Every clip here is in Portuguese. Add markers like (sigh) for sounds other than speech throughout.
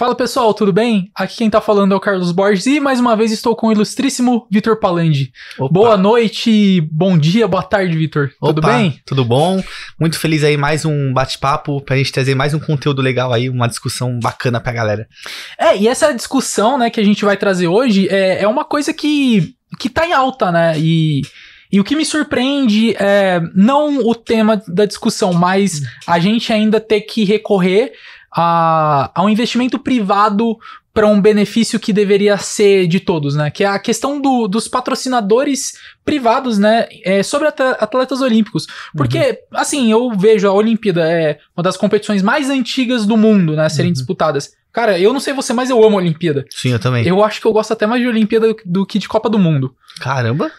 Fala pessoal, tudo bem? Aqui quem tá falando é o Carlos Borges e mais uma vez estou com o ilustríssimo Vitor Palandi. Opa. Boa noite, bom dia, boa tarde, Vitor. Tudo bem? Tudo bom? Muito feliz aí mais um bate-papo pra gente trazer mais um conteúdo legal aí, uma discussão bacana pra galera. É, e essa discussão, né, que a gente vai trazer hoje é, é uma coisa que, que tá em alta, né? E e o que me surpreende é não o tema da discussão, mas hum. a gente ainda ter que recorrer a, a um investimento privado para um benefício que deveria ser de todos, né? Que é a questão do, dos patrocinadores privados, né? É, sobre atletas olímpicos. Porque, uhum. assim, eu vejo a Olimpíada é uma das competições mais antigas do mundo, né? Serem uhum. disputadas. Cara, eu não sei você, mas eu amo a Olimpíada. Sim, eu também. Eu acho que eu gosto até mais de Olimpíada do que de Copa do Mundo. Caramba!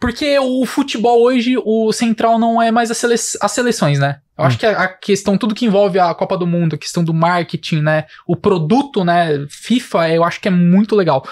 Porque o futebol hoje, o central não é mais sele as seleções, né? Eu acho hum. que a, a questão, tudo que envolve a Copa do Mundo, a questão do marketing, né? O produto, né? FIFA, eu acho que é muito legal.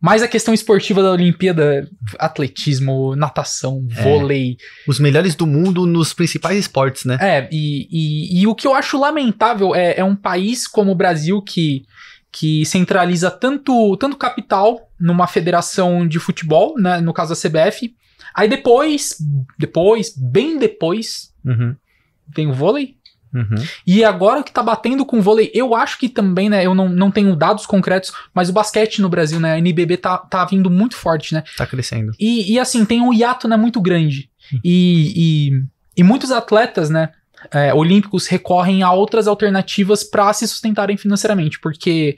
Mas a questão esportiva da Olimpíada, atletismo, natação, é. vôlei. Os melhores do mundo nos principais esportes, né? É, e, e, e o que eu acho lamentável é, é um país como o Brasil que que centraliza tanto, tanto capital numa federação de futebol, né, no caso da CBF. Aí depois, depois, bem depois, uhum. tem o vôlei. Uhum. E agora o que tá batendo com o vôlei, eu acho que também, né? Eu não, não tenho dados concretos, mas o basquete no Brasil, né? A NBB tá, tá vindo muito forte, né? Tá crescendo. E, e assim, tem um hiato, né? Muito grande. Uhum. E, e, e muitos atletas, né? é, olímpicos recorrem a outras alternativas para se sustentarem financeiramente, porque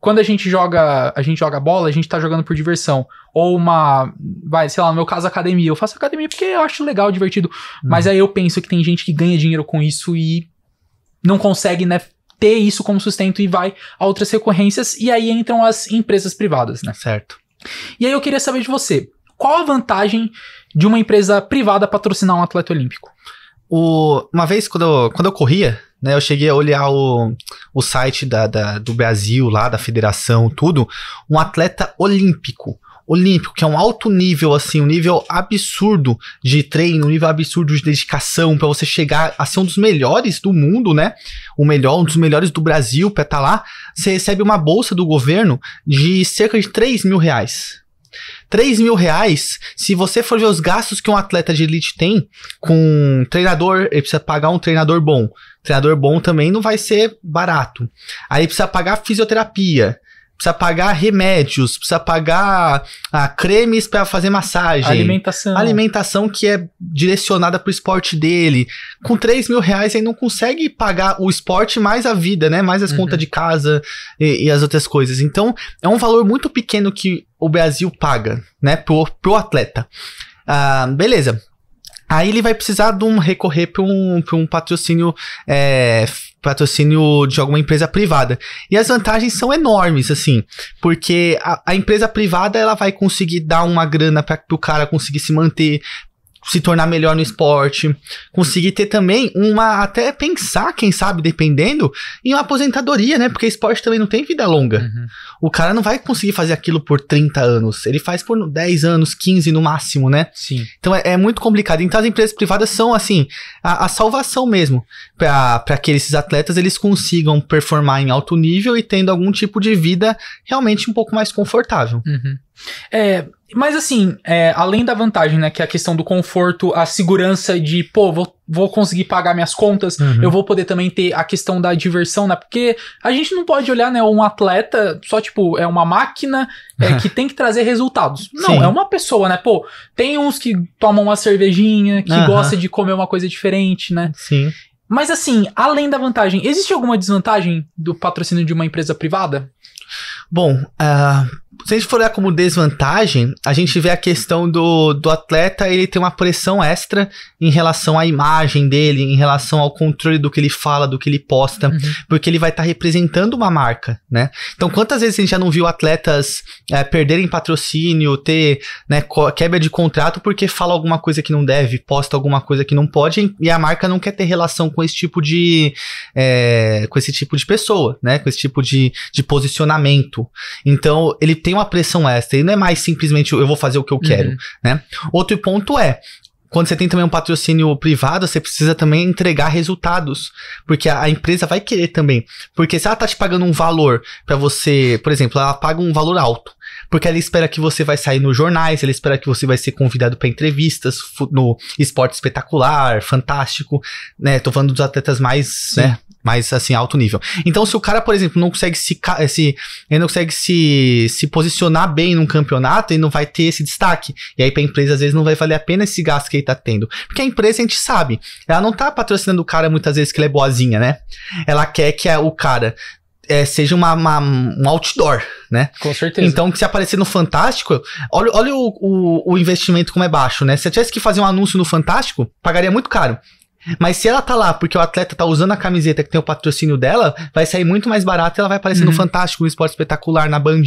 quando a gente joga, a gente joga bola, a gente tá jogando por diversão. Ou uma, vai, sei lá, no meu caso, academia. Eu faço academia porque eu acho legal, divertido. Hum. Mas aí eu penso que tem gente que ganha dinheiro com isso e não consegue, né, ter isso como sustento e vai a outras recorrências. E aí entram as empresas privadas, né? Certo. E aí eu queria saber de você, qual a vantagem de uma empresa privada patrocinar um atleta olímpico? O, uma vez, quando eu, quando eu corria, né, eu cheguei a olhar o, o site da, da, do Brasil, lá, da federação, tudo. Um atleta olímpico. Olímpico, que é um alto nível, assim, um nível absurdo de treino, um nível absurdo de dedicação para você chegar a ser um dos melhores do mundo, né? O melhor, um dos melhores do Brasil para estar tá lá. Você recebe uma bolsa do governo de cerca de 3 mil reais. 3 mil reais, se você for ver os gastos que um atleta de elite tem com treinador, ele precisa pagar um treinador bom. Treinador bom também não vai ser barato. Aí precisa pagar fisioterapia, precisa pagar remédios, precisa pagar ah, cremes para fazer massagem. Alimentação. Alimentação que é direcionada pro esporte dele. Com 3 mil reais ele não consegue pagar o esporte mais a vida, né? Mais as uhum. contas de casa e, e, as outras coisas. Então, é um valor muito pequeno que o Brasil paga, né? Pro, pro atleta. Ah, beleza. Aí ele vai precisar de um recorrer para um, um patrocínio é, patrocínio de alguma empresa privada. E as vantagens são enormes, assim, porque a, a empresa privada ela vai conseguir dar uma grana para o cara conseguir se manter, se tornar melhor no esporte, conseguir ter também uma, até pensar, quem sabe, dependendo, em uma aposentadoria, né? Porque esporte também não tem vida longa. Uhum. O cara não vai conseguir fazer aquilo por 30 anos, ele faz por 10 anos, 15 no máximo, né? Sim. Então é, é muito complicado. Então as empresas privadas são, assim, a, a salvação mesmo, para que esses atletas eles consigam performar em alto nível e tendo algum tipo de vida realmente um pouco mais confortável. Uhum. É, mas assim, é, além da vantagem, né, que é a questão do conforto, a segurança de, pô, vou, vou conseguir pagar minhas contas, uhum. eu vou poder também ter a questão da diversão, né, porque a gente não pode olhar, né, um atleta só, tipo, é uma máquina é, que (laughs) tem que trazer resultados. Não, Sim. é uma pessoa, né, pô, tem uns que tomam uma cervejinha, que uhum. gosta de comer uma coisa diferente, né. Sim. Mas assim, além da vantagem, existe alguma desvantagem do patrocínio de uma empresa privada? Bom, uh, se a gente for olhar como desvantagem, a gente vê a questão do, do atleta ele tem uma pressão extra em relação à imagem dele, em relação ao controle do que ele fala, do que ele posta, uhum. porque ele vai estar tá representando uma marca, né? Então, quantas vezes a gente já não viu atletas é, perderem patrocínio, ter né, quebra de contrato porque fala alguma coisa que não deve, posta alguma coisa que não pode, e a marca não quer ter relação com esse tipo de. É, com esse tipo de pessoa, né? Com esse tipo de, de posicionamento. Então, ele tem uma pressão extra. Ele não é mais simplesmente eu vou fazer o que eu quero, uhum. né? Outro ponto é, quando você tem também um patrocínio privado, você precisa também entregar resultados, porque a, empresa vai querer também. Porque se ela tá te pagando um valor para você, por exemplo, ela paga um valor alto, porque ela espera que você vai sair nos jornais, ela espera que você vai ser convidado para entrevistas no esporte espetacular, fantástico, né? Tô falando dos atletas mais, Sim. né? mais assim, alto nível. Então, se o cara, por exemplo, não consegue se, se ele não consegue se, se posicionar bem num campeonato, ele não vai ter esse destaque. E aí, pra empresa, às vezes, não vai valer a pena esse gasto que ele tá tendo. Porque a empresa, a gente sabe, ela não tá patrocinando o cara muitas vezes que ele é boazinha, né? Ela quer que o cara é, seja uma, uma, um outdoor, né? Com certeza. Então, se aparecer no Fantástico, olha, olha o, o, o, investimento como é baixo, né? Se eu tivesse que fazer um anúncio no Fantástico, pagaria muito caro. Mas se ela tá lá porque o atleta tá usando a camiseta que tem o patrocínio dela, vai sair muito mais barato e ela vai aparecer uhum. no Fantástico, no Esporte Espetacular, na Band.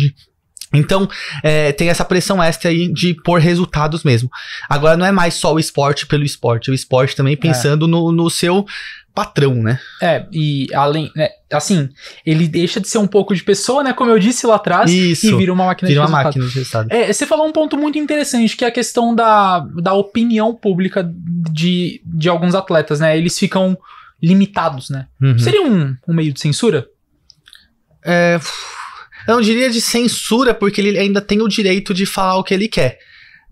Então, é, tem essa pressão extra aí de pôr resultados mesmo. Agora não é mais só o esporte pelo esporte, o esporte também é. pensando é. no, no seu patrão, né? É, e além. Né, assim, ele deixa de ser um pouco de pessoa, né? Como eu disse lá atrás, Isso, e vira uma máquina vira de uma máquina de resultado. É, você falou um ponto muito interessante, que é a questão da, da opinião pública de, de alguns atletas, né? Eles ficam limitados, né? Uhum. Seria um, um meio de censura? É, eu não diria de censura, porque ele ainda tem o direito de falar o que ele quer.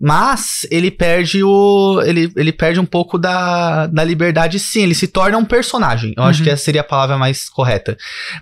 Mas ele perde o. Ele, ele perde um pouco da, da liberdade, sim. Ele se torna um personagem. Eu uhum. acho que essa seria a palavra mais correta.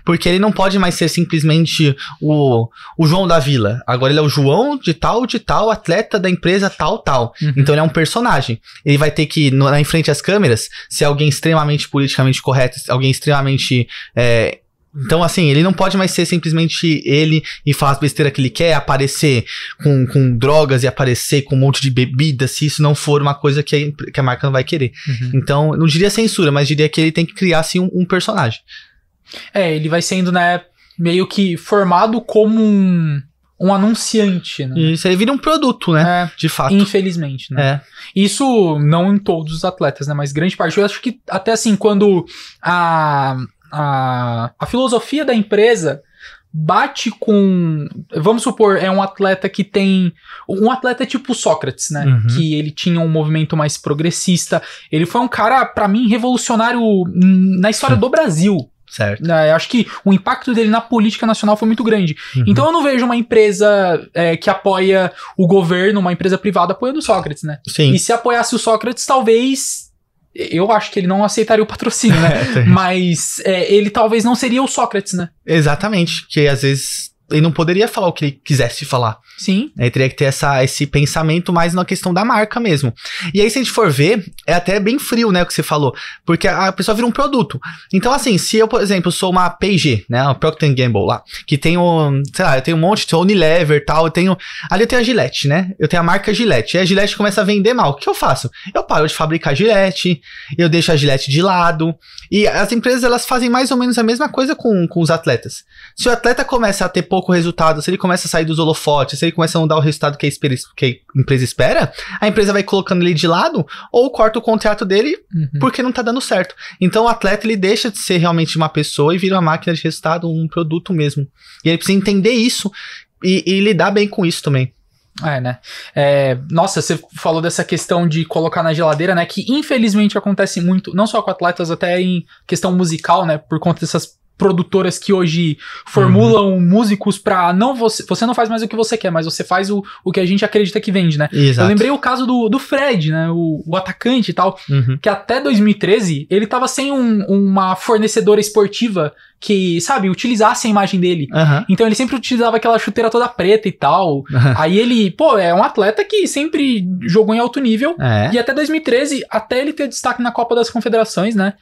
Porque ele não pode mais ser simplesmente o, o João da Vila. Agora ele é o João de tal, de tal, atleta da empresa tal, tal. Uhum. Então ele é um personagem. Ele vai ter que, no, na, em frente às câmeras, ser alguém extremamente politicamente correto, alguém extremamente. É, então, assim, ele não pode mais ser simplesmente ele e falar as besteiras que ele quer, aparecer com, com drogas e aparecer com um monte de bebida, se isso não for uma coisa que a, que a marca não vai querer. Uhum. Então, não diria censura, mas diria que ele tem que criar, assim, um, um personagem. É, ele vai sendo, né, meio que formado como um, um anunciante, né? Isso, ele vira um produto, né? É, de fato. Infelizmente, né? É. Isso não em todos os atletas, né? Mas grande parte. Eu acho que até assim, quando a a, a filosofia da empresa bate com. Vamos supor, é um atleta que tem. Um atleta tipo Sócrates, né? Uhum. Que ele tinha um movimento mais progressista. Ele foi um cara, para mim, revolucionário na história Sim. do Brasil. Certo. É, acho que o impacto dele na política nacional foi muito grande. Uhum. Então eu não vejo uma empresa é, que apoia o governo, uma empresa privada apoiando o Sócrates, né? Sim. E se apoiasse o Sócrates, talvez eu acho que ele não aceitaria o patrocínio, né? (laughs) É, Mas é, ele talvez não seria o Sócrates, né? Exatamente. Que às vezes ele não poderia falar o que ele quisesse falar. Sim. Né, ele teria que ter essa, esse pensamento mais na questão da marca mesmo. E aí, se a gente for ver, é até bem frio, né, o que você falou. Porque a pessoa vira um produto. Então, assim, se eu, por exemplo, sou uma P&G, né, uma Procter Gamble lá, que tem o, sei lá, eu tenho um monte de Unilever e tal, eu tenho... Ali eu tenho a Gillette, né? Eu tenho a marca Gillette. E a Gillette começa a vender mal. O que eu faço? Eu paro de fabricar Gillette, eu deixo a Gillette de lado. E as empresas, elas fazem mais ou menos a mesma coisa com, com os atletas. Se o atleta começa a ter pouco o resultado, se ele começa a sair dos holofotes, se ele começa a não dar o resultado que a, espera, que a empresa espera, a empresa vai colocando ele de lado ou corta o contrato dele uhum. porque não tá dando certo. Então o atleta ele deixa de ser realmente uma pessoa e vira uma máquina de resultado, um produto mesmo. E ele precisa entender isso e, e lidar bem com isso também. É, né? É, nossa, você falou dessa questão de colocar na geladeira, né? Que infelizmente acontece muito, não só com atletas, até em questão musical, né? Por conta dessas produtoras que hoje formulam uhum. músicos pra não você. Você não faz mais o que você quer, mas você faz o, o que a gente acredita que vende, né? Exato. Eu lembrei o caso do, do Fred, né? O, o atacante e tal, uhum. que até 2013 ele tava sem um, uma fornecedora esportiva que, sabe, utilizasse a imagem dele. Uhum. Então ele sempre utilizava aquela chuteira toda preta e tal. Uhum. Aí ele, pô, é um atleta que sempre jogou em alto nível. É. E até 2013, até ele ter destaque na Copa das Confederações, né?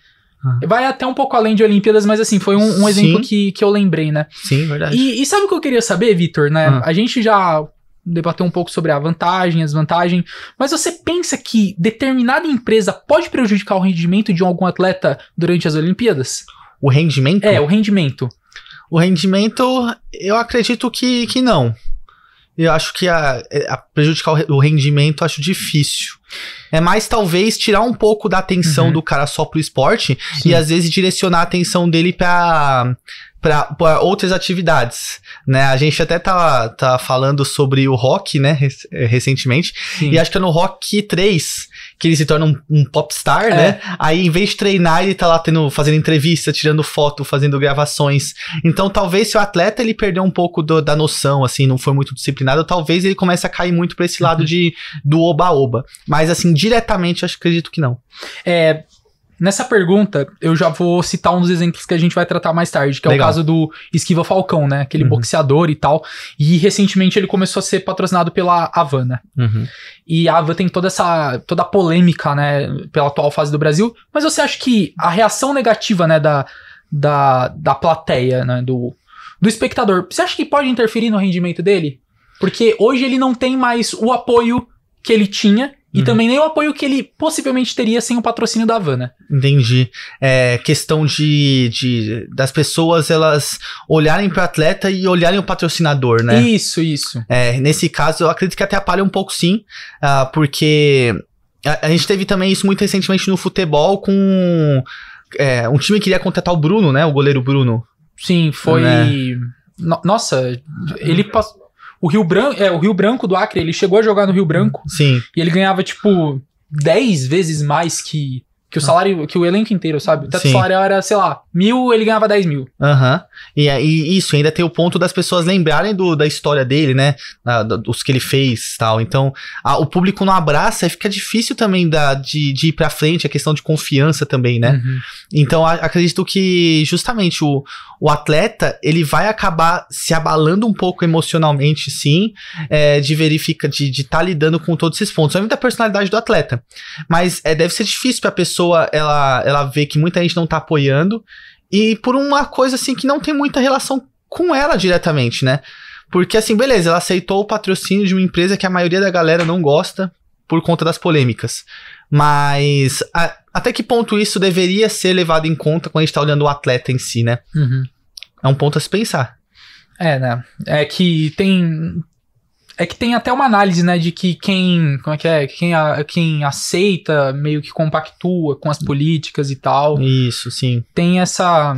Ah. Vai até um pouco além de Olimpíadas, mas assim, foi um, um exemplo que, que eu lembrei, né? Sim, verdade. E, e sabe o que eu queria saber, Vitor, né? Ah. A gente já debateu um pouco sobre a vantagem, a desvantagem, mas você pensa que determinada empresa pode prejudicar o rendimento de algum atleta durante as Olimpíadas? O rendimento? É, o rendimento. O rendimento, eu acredito que, que não eu acho que a, é, a prejudicar o rendimento acho difícil. É mais talvez tirar um pouco da atenção uhum. do cara só pro esporte Sim. e às vezes direcionar a atenção dele para para outras atividades, né? A gente até tá, tá falando sobre o rock, né, eh, recentemente, Sim. e acho que é no Rock 3 que ele se torna um, um popstar, né? é. né? Aí em vez de treinar, ele tá lá tendo, fazendo entrevista, tirando foto, fazendo gravações. Então talvez se o atleta ele perdeu um pouco do, da noção, assim, não foi muito disciplinado, talvez ele comece a cair muito para esse lado uhum. de do oba-oba. Mas assim, diretamente acho que acredito que não. É, Nessa pergunta, eu já vou citar um dos exemplos que a gente vai tratar mais tarde, que é Legal. o caso do Esquiva Falcão, né? Aquele uhum. boxeador e tal. E recentemente ele começou a ser patrocinado pela Avan, né? Uhum. E a Avan tem toda essa toda a polêmica, né, pela atual fase do Brasil. Mas você acha que a reação negativa, né, da, da, da plateia, né, do, do espectador, você acha que pode interferir no rendimento dele? Porque hoje ele não tem mais o apoio que ele tinha e uhum. também nem o apoio que ele possivelmente teria sem o patrocínio da Havana. Entendi. É questão de, de das pessoas elas olharem para o atleta e olharem o patrocinador, né? Isso, isso. É, nesse caso, eu acredito que até apalha um pouco sim, uh, porque a, a gente teve também isso muito recentemente no futebol com é, um time que queria contratar o Bruno, né? O goleiro Bruno. Sim, foi. Né? nossa, ele passou o Rio Branco, é, o Rio Branco do Acre, ele chegou a jogar no Rio Branco. Sim. E ele ganhava, tipo, 10 vezes mais que, que o ah. salário, que o elenco inteiro, sabe? O teto salarial era, sei lá, mil, ele ganhava 10 mil. Aham. Uhum. E aí, isso, ainda tem o ponto das pessoas lembrarem do, da história dele, né? Ah, dos que ele fez tal. Então, a, o público não abraça e fica difícil também da, de, de ir pra frente, a questão de confiança também, né? Uhum. Então, a, acredito que justamente o, o atleta, ele vai acabar se abalando um pouco emocionalmente, sim, é, de verificar, de estar tá lidando com todos esses pontos. É muita personalidade do atleta. Mas é, deve ser difícil pra pessoa ela, ela ver que muita gente não tá apoiando e por uma coisa assim que não tem muita relação com ela diretamente, né? Porque assim, beleza, ela aceitou o patrocínio de uma empresa que a maioria da galera não gosta por conta das polêmicas. Mas a, até que ponto isso deveria ser levado em conta quando a gente tá olhando o atleta em si, né? Uhum. É um ponto a se pensar. É, né? É que tem, é que tem até uma análise, né, de que quem, como é que é, quem, a, quem aceita meio que compactua com as políticas e tal. Isso, sim. Tem essa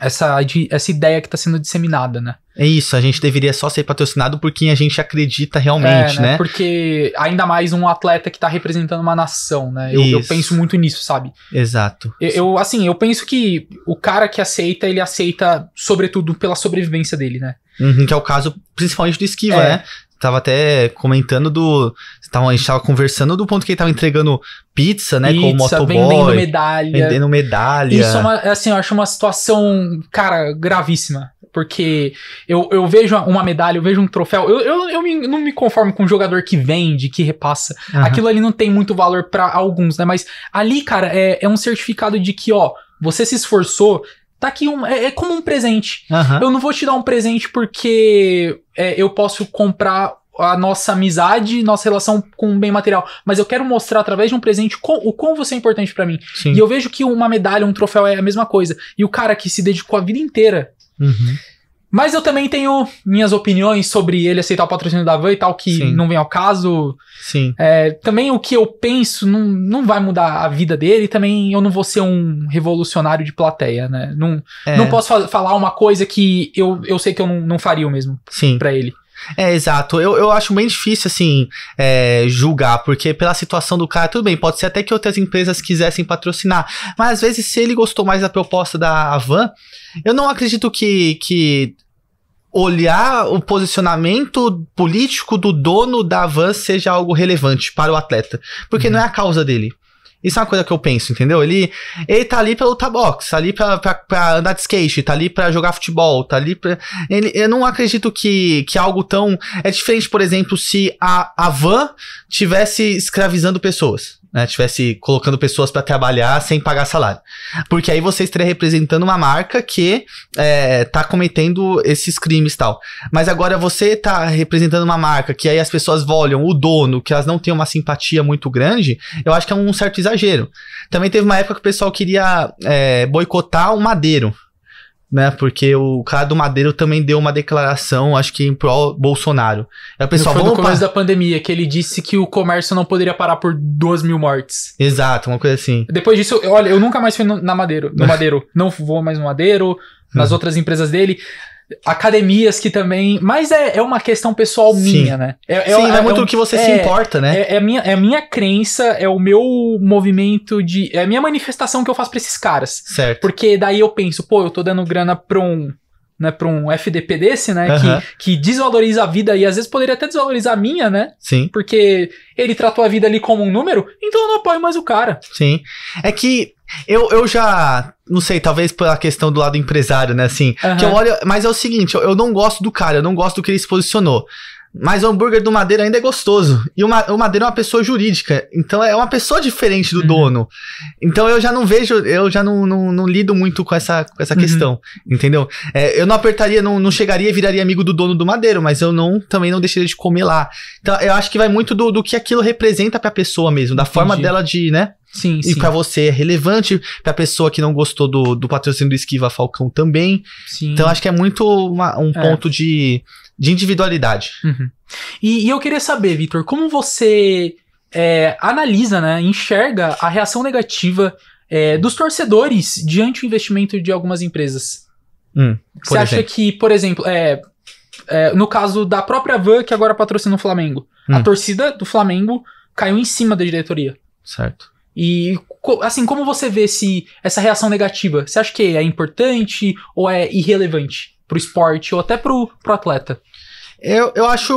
essa essa ideia que está sendo disseminada, né? É isso, a gente deveria só ser patrocinado por quem a gente acredita realmente, é, né? né? Porque ainda mais um atleta que está representando uma nação, né? Eu, eu, penso muito nisso, sabe? Exato. Eu, eu, assim, eu penso que o cara que aceita, ele aceita sobretudo pela sobrevivência dele, né? Uhum. Que é o caso principalmente do Esquiva, é. né? Tava até comentando do. Tava, a gente tava conversando do ponto que ele tava entregando pizza, né? Pizza, com o motoboy. Vendendo medalha. Vendendo medalha. Isso é uma, é assim, eu acho uma situação, cara, gravíssima. Porque eu, eu vejo uma medalha, eu vejo um troféu. Eu, eu, eu me, não me conformo com um jogador que vende, que repassa. Uhum. Aquilo ali não tem muito valor para alguns, né? Mas ali, cara, é, é um certificado de que, ó, você se esforçou, Tá aqui um. É, é como um presente. Uhum. Eu não vou te dar um presente porque é, eu posso comprar a nossa amizade, nossa relação com o bem material, mas eu quero mostrar através de um presente com, o quão você é importante para mim. Sim. E eu vejo que uma medalha, um troféu é a mesma coisa. E o cara que se dedicou a vida inteira. Uhum mas eu também tenho minhas opiniões sobre ele aceitar o patrocínio da Van e tal, que Sim. não vem ao caso. Sim. É, também o que eu penso não, não vai mudar a vida dele. Também eu não vou ser um revolucionário de plateia, né? Não, é. não posso fa falar uma coisa que eu, eu sei que eu não, não faria o mesmo Sim. pra ele. É, exato. Eu, eu acho bem difícil, assim, é, julgar, porque pela situação do cara, tudo bem, pode ser até que outras empresas quisessem patrocinar, mas às vezes se ele gostou mais da proposta da Van, eu não acredito que, que olhar o posicionamento político do dono da van seja algo relevante para o atleta. Porque uhum. não é a causa dele. Isso é uma coisa que eu penso, entendeu? Ele, ele tá ali pra lutar boxe, tá ali pra, pra, pra andar de skate, tá ali pra jogar futebol, tá ali pra. Ele, eu não acredito que, que algo tão. É diferente, por exemplo, se a, a van tivesse escravizando pessoas né, tivesse colocando pessoas para trabalhar sem pagar salário. Porque aí você estaria representando uma marca que é, tá cometendo esses crimes e tal. Mas agora você tá representando uma marca que aí as pessoas olham o dono, que elas não têm uma simpatia muito grande, eu acho que é um certo exagero. Também teve uma época que o pessoal queria é, boicotar o madeiro né? Porque o cara do Madeiro também deu uma declaração, acho que em prol Bolsonaro. é o pessoal, foi no começo da pandemia, que ele disse que o comércio não poderia parar por duas mil mortes. Exato, uma coisa assim. Depois disso, olha, eu nunca mais fui no, na Madeiro, no (laughs) Madeiro. Não vou mais no Madeiro, nas uhum. outras empresas dele academias que também. Mas é, é uma questão pessoal minha, né? É, é Sim, é, é muito o que você se é, importa, né? É, é, minha, é a minha crença, é o meu movimento de. É a minha manifestação que eu faço pra esses caras. Certo. Porque daí eu penso, pô, eu tô dando grana pra um né, para um FDP desse, né, uhum. que, que desvaloriza a vida e às vezes poderia até desvalorizar a minha, né? Sim. Porque ele tratou a vida ali como um número, então eu não apoio mais o cara. Sim. É que eu, eu já, não sei, talvez pela questão do lado empresário, né, assim, uhum. que eu olho, mas é o seguinte, eu, eu não gosto do cara, eu não gosto do que ele se posicionou. Mas o hambúrguer do Madeira ainda é gostoso. E o, Madeira é uma pessoa jurídica. Então é uma pessoa diferente do uhum. dono. Então eu já não vejo, eu já não, não, não lido muito com essa, com essa uhum. questão. Entendeu? É, eu não apertaria, não, não chegaria e viraria amigo do dono do Madeiro, mas eu não também não deixaria de comer lá. Então eu acho que vai muito do, do que aquilo representa pra pessoa mesmo, da Entendi. forma dela de, né? Sim, e para você é relevante, pra pessoa que não gostou do, do patrocínio do Esquiva Falcão também. Sim. Então acho que é muito uma, um é. ponto de de individualidade. Uhum. E, e, eu queria saber, Vitor, como você é, analisa, né, enxerga a reação negativa é, dos torcedores diante do investimento de algumas empresas? Hum, você exemplo. acha que, por exemplo, é, é, no caso da própria Van, que agora patrocina o Flamengo, hum. a torcida do Flamengo caiu em cima da diretoria. Certo. E assim, como você vê esse, essa reação negativa? Você acha que é importante ou é irrelevante? pro esporte ou até pro, pro atleta? Eu, eu acho.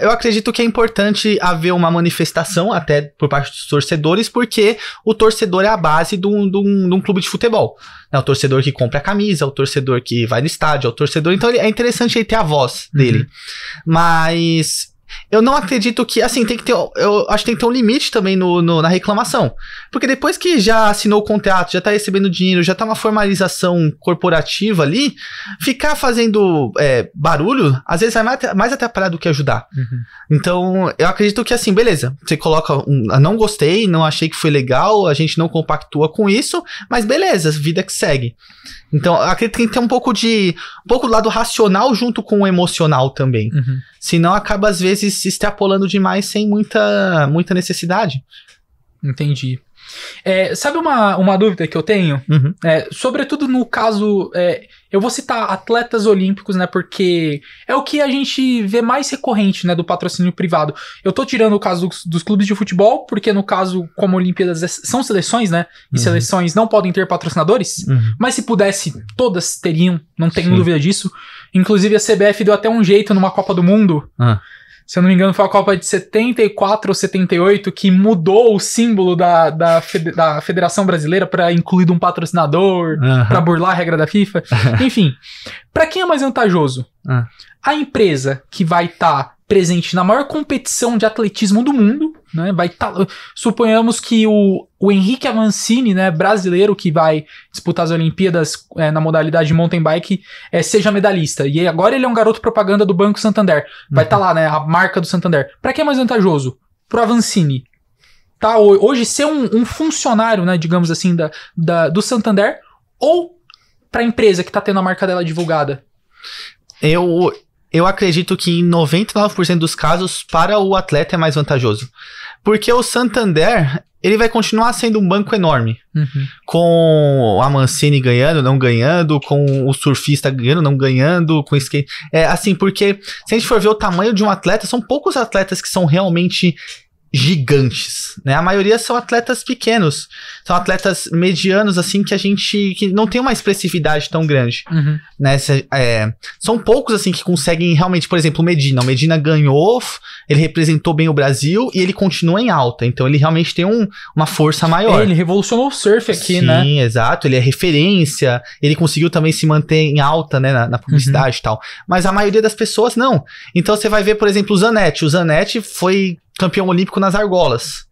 Eu acredito que é importante haver uma manifestação, até por parte dos torcedores, porque o torcedor é a base de um, de um, de um clube de futebol. É o torcedor que compra a camisa, é o torcedor que vai no estádio, é o torcedor. Então é interessante ele ter a voz dele. Uhum. Mas eu não acredito que, assim, tem que ter. Eu acho que tem que ter um limite também no, no na reclamação. Porque depois que já assinou o contrato, já tá recebendo dinheiro, já tá uma formalização corporativa ali, ficar fazendo é, barulho, às vezes é mais, mais atrapalhar do que ajudar. Uhum. Então, eu acredito que, assim, beleza, você coloca um. Ah, não gostei, não achei que foi legal, a gente não compactua com isso, mas beleza, vida que segue. Então, acredito que tem que ter um pouco de. um pouco do lado racional junto com o emocional também. Uhum. Senão acaba, às vezes, se extrapolando demais sem muita, muita necessidade. Entendi. É, sabe uma, uma dúvida que eu tenho? Uhum. É, sobretudo no caso. É, eu vou citar atletas olímpicos, né? Porque é o que a gente vê mais recorrente, né? Do patrocínio privado. Eu tô tirando o caso dos, dos clubes de futebol, porque no caso, como Olimpíadas é, são seleções, né? E uhum. seleções não podem ter patrocinadores. Uhum. Mas se pudesse, todas teriam, não tenho dúvida disso. Inclusive a CBF deu até um jeito numa Copa do Mundo. Ah. Se eu não me engano, foi a Copa de 74 ou 78 que mudou o símbolo da, da, fede, da Federação Brasileira para incluir um patrocinador, para burlar a regra da FIFA. (laughs) Enfim, para quem é mais vantajoso? Ah. A empresa que vai estar tá presente na maior competição de atletismo do mundo, né? Vai tá, suponhamos que o, o Henrique Avancini, né, brasileiro que vai disputar as Olimpíadas é, na modalidade de mountain bike, é, seja medalhista. E agora ele é um garoto propaganda do Banco Santander. Vai estar tá uhum. tá lá, né, a marca do Santander. Para que é mais vantajoso? Pro Avancini. Tá, hoje ser um, um funcionário, né, digamos assim, da, da do Santander ou para a empresa que está tendo a marca dela divulgada? Eu eu acredito que em 99% dos casos, para o atleta é mais vantajoso. Porque o Santander, ele vai continuar sendo um banco enorme. Uhum. Com a Mancini ganhando, não ganhando, com o surfista ganhando, não ganhando, com o skate. É assim, porque se a gente for ver o tamanho de um atleta, são poucos atletas que são realmente gigantes, né? A maioria são atletas pequenos, são atletas medianos, assim, que a gente que não tem uma expressividade tão grande, uhum. né? Se, é, são poucos, assim, que conseguem realmente, por exemplo, o Medina. O Medina ganhou, ele representou bem o Brasil e ele continua em alta, então ele realmente tem um, uma força maior. ele revolucionou o surf aqui, Sim, né? Sim, exato, ele é referência, ele conseguiu também se manter em alta, né, na, na uhum. publicidade uhum. e tal. Mas a maioria das pessoas não. Então você vai ver, por exemplo, o Zanetti. O Zanetti foi campeão olímpico nas argolas.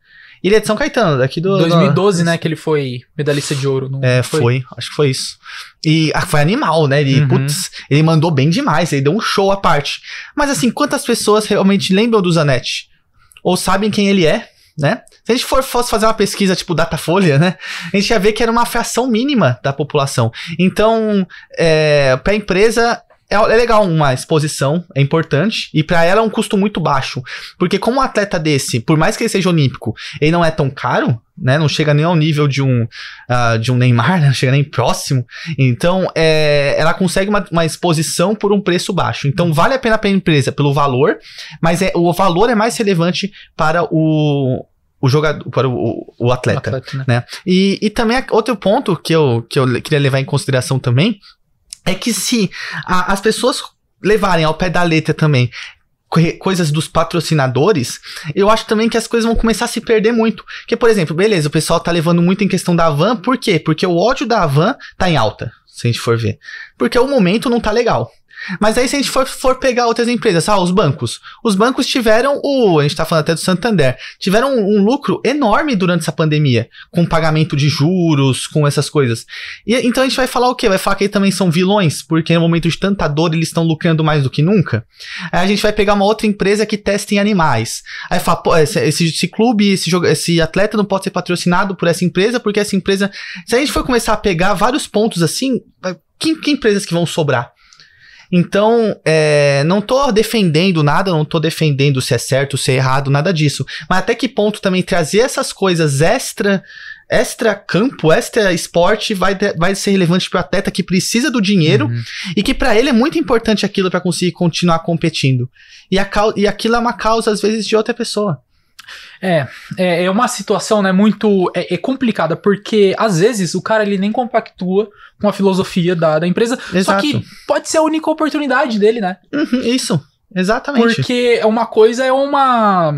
Ele é de São Caetano, daqui do. 2012, né? Que ele foi medalhista de ouro. No... é, foi? foi? acho que foi isso. E ah, foi animal, né? Ele, uhum. putz, ele mandou bem demais, ele deu um show à parte. Mas assim, quantas pessoas realmente lembram do Zanetti? Ou sabem quem ele é, né? Se a gente for, fosse fazer uma pesquisa tipo Datafolha, né? A gente ia ver que era uma fração mínima da população. Então, é, para a empresa, é, é legal uma exposição, é importante. E para ela é um custo muito baixo. Porque como um atleta desse, por mais que ele seja olímpico, ele não é tão caro, né? Não chega nem ao nível de um, uh, de um Neymar, né? (laughs) Não chega nem próximo. Então, é, ela consegue uma, uma, exposição por um preço baixo. Então, vale a pena para a empresa pelo valor, mas é, o valor é mais relevante para o, o jogador, para o, o atleta, o atleta né? né? E, e também é outro ponto que eu, que eu queria levar em consideração também é que se a, as pessoas levarem ao pé da letra também coisas dos patrocinadores, eu acho também que as coisas vão começar a se perder muito. Que, por exemplo, beleza, o pessoal tá levando muito em questão da van, por quê? Porque o ódio da van tá em alta, se a gente for ver. Porque o momento não tá legal. Mas aí, se a gente for, for, pegar outras empresas, ah, os bancos. Os bancos tiveram o. A gente está falando até do Santander. Tiveram um, um, lucro enorme durante essa pandemia, com pagamento de juros, com essas coisas. E, então a gente vai falar o quê? Vai falar que eles também são vilões, porque no momento de tanta dor eles estão lucrando mais do que nunca. Aí a gente vai pegar uma outra empresa que testa em animais. Aí fala, pô, esse, esse, clube, esse, esse atleta não pode ser patrocinado por essa empresa, porque essa empresa. Se a gente for começar a pegar vários pontos assim, que, que empresas que vão sobrar? Então, é, não tô defendendo nada, não tô defendendo se é certo, se é errado, nada disso. Mas até que ponto também trazer essas coisas extra extra campo, extra esporte vai, vai ser relevante para o atleta que precisa do dinheiro uhum. e que para ele é muito importante aquilo para conseguir continuar competindo. E, a, e aquilo é uma causa, às vezes, de outra pessoa. É, é, é, uma situação né, muito é, é, complicada, porque às vezes o cara ele nem compactua com a filosofia da, da empresa, Exato. só que pode ser a única oportunidade dele, né? Uhum, isso, exatamente. Porque uma coisa é uma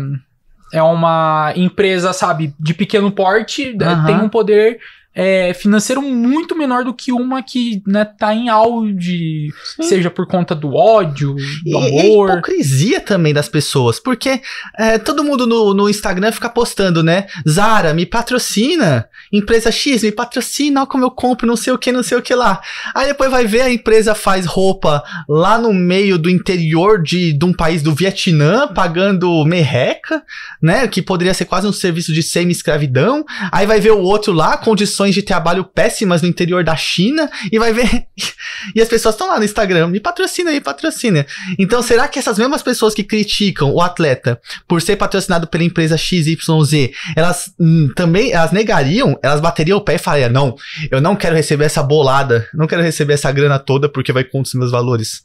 é uma empresa, sabe, de pequeno porte, uhum. tem um poder é, financeiro muito menor do que uma que né, tá em auge, Sim. seja por conta do ódio, do e, amor. E a hipocrisia também das pessoas, porque é, todo mundo no, no, Instagram fica postando, né? Zara, me patrocina, empresa X, me patrocina, ó, como eu compro, não sei o que, não sei o que lá. Aí depois vai ver a empresa faz roupa lá no meio do interior de, de um país do Vietnã, pagando merreca, né? Que poderia ser quase um serviço de semi-escravidão. Aí vai ver o outro lá, condições condições de trabalho péssimas no interior da China e vai ver. (laughs) e as pessoas estão lá no Instagram, me patrocina aí, patrocina. Então, será que essas mesmas pessoas que criticam o atleta por ser patrocinado pela empresa XYZ, elas hum, também elas negariam, elas bateriam o pé e falariam: não, eu não quero receber essa bolada, não quero receber essa grana toda porque vai contra os meus valores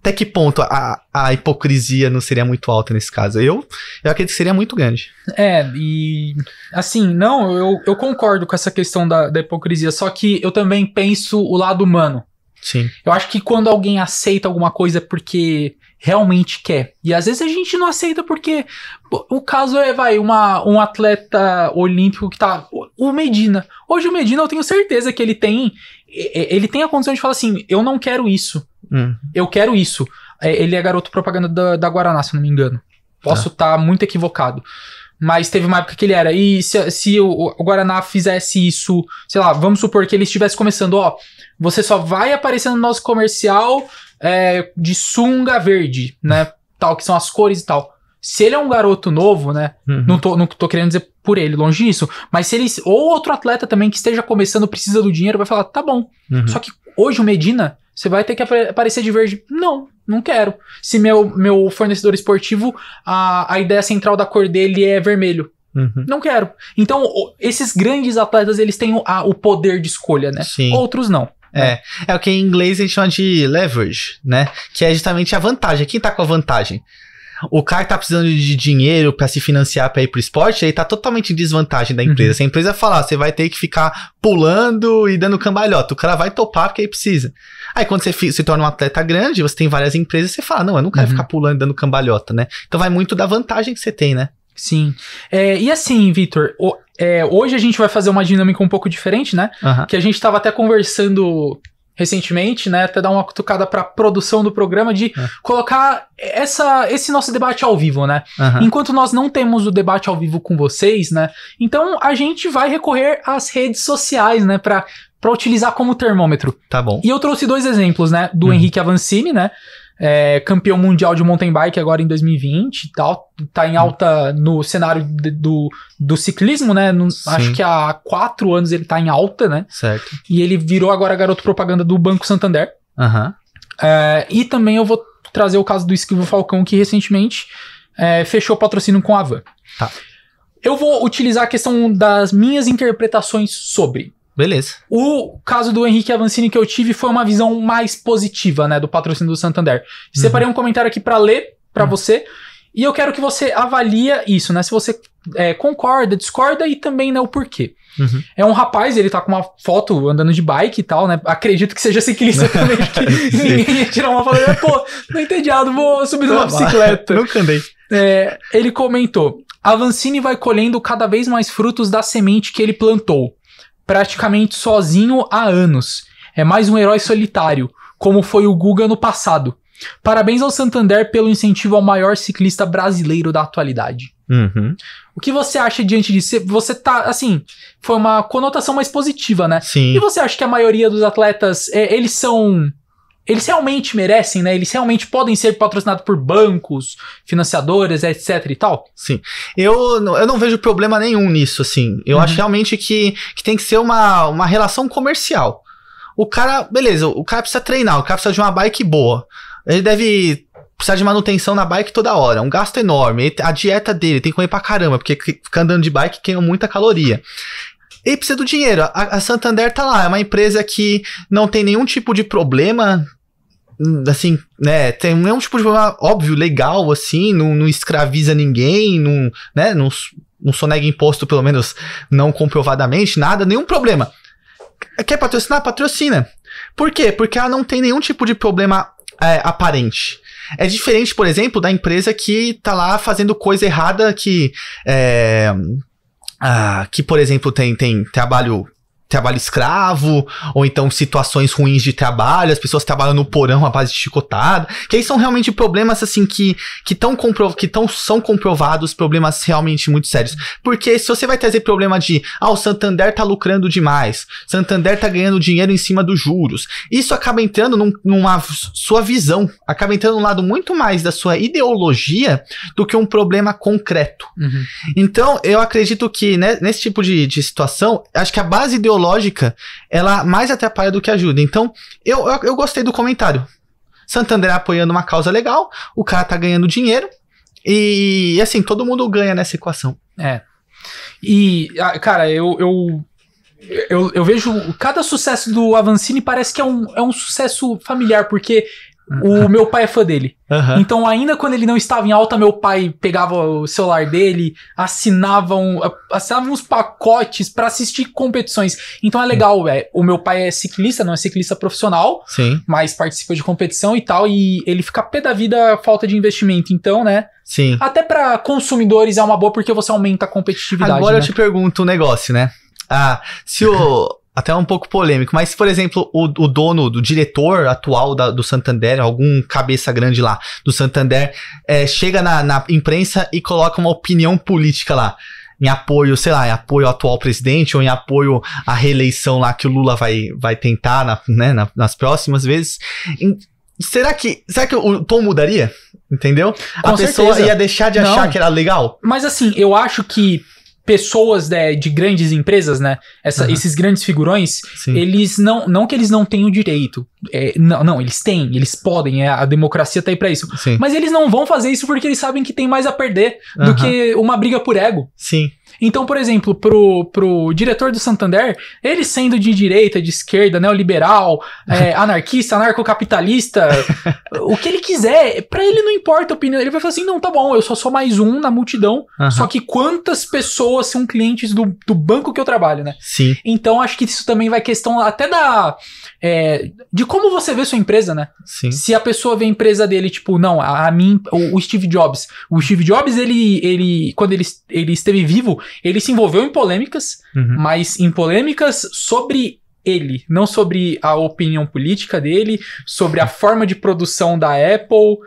até que ponto a, a hipocrisia não seria muito alta nesse caso? Eu, eu acredito que seria muito grande. É, e assim, não, eu, eu concordo com essa questão da, da hipocrisia, só que eu também penso o lado humano. Sim. Eu acho que quando alguém aceita alguma coisa é porque realmente quer. E às vezes a gente não aceita porque o caso é, vai, uma, um atleta olímpico que tá. O Medina. Hoje o Medina eu tenho certeza que ele tem. Ele tem a condição de falar assim: eu não quero isso. Hum. Eu quero isso. É, ele é garoto propaganda da, da Guaraná, se eu não me engano. Posso estar tá. tá muito equivocado. Mas teve uma época que ele era. E se, se o, o, Guaraná fizesse isso, sei lá, vamos supor que ele estivesse começando, ó, você só vai aparecendo no nosso comercial é, de sunga verde, né? Tal, que são as cores e tal. Se ele é um garoto novo, né? Uhum. Não, tô, não tô querendo dizer por ele, longe disso. Mas se ele. Ou outro atleta também que esteja começando, precisa do dinheiro, vai falar, tá bom. Uhum. Só que hoje o Medina você vai ter que aparecer de verde? Não, não quero. Se meu, meu fornecedor esportivo, a, a ideia central da cor dele é vermelho. Uhum. Não quero. Então, esses grandes atletas, eles têm o, a, o poder de escolha, né? Sim. Outros não. É. é o que em inglês a gente chama de leverage, né? Que é justamente a vantagem. Quem tá com a vantagem? o cara tá precisando de dinheiro para se financiar para ir pro esporte, ele tá totalmente em desvantagem da empresa. Uhum. Se a empresa falar, você vai ter que ficar pulando e dando cambalhota, o cara vai topar porque ele precisa. Aí quando você se torna um atleta grande, você tem várias empresas, você fala, não, eu não quero uhum. ficar pulando e dando cambalhota, né? Então vai muito da vantagem que você tem, né? Sim. É, e assim, Vitor, é, hoje a gente vai fazer uma dinâmica um pouco diferente, né? Uhum. Que a gente tava até conversando recentemente, né? Até dar uma cutucada para produção do programa de uhum. colocar essa, esse nosso debate ao vivo, né? Uhum. Enquanto nós não temos o debate ao vivo com vocês, né? Então a gente vai recorrer às redes sociais, né? Para para utilizar como termômetro. Tá bom. E eu trouxe dois exemplos, né? Do uhum. Henrique Avancini, né? é, campeão mundial de mountain bike agora em 2020 e tal. Tá em alta no cenário de, do, do ciclismo, né? No, acho que há quatro anos ele tá em alta, né? Certo. E ele virou agora garoto propaganda do Banco Santander. Uhum. É, e também eu vou trazer o caso do Esquivo Falcão, que recentemente é, fechou patrocínio com a Van. Tá. Eu vou utilizar a questão das minhas interpretações sobre. Beleza. O caso do Henrique Avancini que eu tive foi uma visão mais positiva, né, do patrocínio do Santander. Uhum. Separei um comentário aqui para ler para uhum. você. E eu quero que você avalia isso, né? Se você é, concorda, discorda e também né, o porquê. Uhum. É um rapaz, ele tá com uma foto andando de bike e tal, né? Acredito que seja ciclista (laughs) também, que ninguém ia tirar uma foto. Pô, não entediado, vou subir numa bicicleta. Nunca andei. É, ele comentou: Avancini vai colhendo cada vez mais frutos da semente que ele plantou praticamente sozinho há anos. É mais um herói solitário, como foi o Guga no passado. Parabéns ao Santander pelo incentivo ao maior ciclista brasileiro da atualidade. Uhum. O que você acha diante disso? Você tá, assim, foi uma conotação mais positiva, né? Sim. E você acha que a maioria dos atletas, é, eles são eles realmente merecem, né? Eles realmente podem ser patrocinados por bancos, financiadoras, etc e tal. Sim. Eu, eu não vejo problema nenhum nisso, assim. Eu uhum. acho realmente que, que tem que ser uma, uma relação comercial. O cara, beleza, o cara precisa treinar, o cara precisa de uma bike boa. Ele deve precisar de manutenção na bike toda hora, um gasto enorme. A dieta dele tem que comer pra caramba, porque ficar andando de bike queima muita caloria. Ele precisa do dinheiro. A, a Santander tá lá, é uma empresa que não tem nenhum tipo de problema assim, né, tem um, é um tipo de problema óbvio, legal, assim, não, não escraviza ninguém, não, né, não, não sonega imposto, pelo menos não comprovadamente, nada, nenhum problema. Quer patrocinar? Patrocina. Por quê? Porque ela não tem nenhum tipo de problema é, aparente. É diferente, por exemplo, da empresa que tá lá fazendo coisa errada que. É, ah, que, por exemplo, tem, tem trabalho trabalho escravo, ou então situações ruins de trabalho, as pessoas trabalham no porão à base de chicotada, que aí são realmente problemas assim que que tão compro que tão são comprovados problemas realmente muito sérios. Porque se você vai trazer problema de, ah, o Santander tá lucrando demais, Santander tá ganhando dinheiro em cima dos juros, isso acaba entrando num, numa sua visão, acaba entrando num lado muito mais da sua ideologia do que um problema concreto. Uhum. Então, eu acredito que né, nesse tipo de, de situação, acho que a base ideológica ideológica, ela mais atrapalha do que ajuda. Então, eu, eu, eu gostei do comentário. Santander apoiando uma causa legal, o cara tá ganhando dinheiro, e assim, todo mundo ganha nessa equação. É. E, cara, eu, eu, eu, eu vejo cada sucesso do Avancini parece que é um, é um sucesso familiar, porque o meu pai é fã dele. Uhum. Então, ainda quando ele não estava em alta, meu pai pegava o celular dele, assinava, um, assinava uns pacotes para assistir competições. Então é legal, uhum. o meu pai é ciclista, não é ciclista profissional, Sim. mas participa de competição e tal, e ele fica pé da vida a falta de investimento. Então, né? Sim. Até para consumidores é uma boa porque você aumenta a competitividade. Agora né? eu te pergunto um negócio, né? Ah, se o, até um pouco polêmico, mas, por exemplo, o, o dono, do diretor atual da, do Santander, algum cabeça grande lá do Santander, é, chega na, na imprensa e coloca uma opinião política lá em apoio, sei lá, em apoio ao atual presidente ou em apoio à reeleição lá que o Lula vai, vai tentar na, né, na, nas próximas vezes. Será que, será que o tom mudaria? Entendeu? Com a pessoa certeza. ia deixar de achar Não. que era legal? Mas assim, eu acho que pessoas né, de grandes empresas, né? Essa, uhum. Esses grandes figurões, Sim. eles não. Não que eles não tenham direito. É, não, não, eles têm, eles podem, é, a democracia tá aí pra isso. Sim. Mas eles não vão fazer isso porque eles sabem que tem mais a perder uhum. do que uma briga por ego. Sim. Então, por exemplo, pro, pro diretor do Santander, ele sendo de direita, de esquerda, neoliberal, (laughs) é, anarquista, anarcocapitalista, o que ele quiser, para ele não importa a opinião. Ele vai falar assim: não, tá bom, eu só sou mais um na multidão, uhum. só que quantas pessoas são clientes do, do banco que eu trabalho, né? Sim. Então, acho que isso também vai questão até da é, de como você vê sua empresa, né? Sim. Se a pessoa vê a empresa dele, tipo, não, a, a mim, o, o, Steve Jobs. O Steve Jobs, ele, ele quando ele, ele esteve vivo, ele se envolveu em polêmicas, uhum. mas em polêmicas sobre ele, não sobre a opinião política dele, sobre a forma de produção da Apple.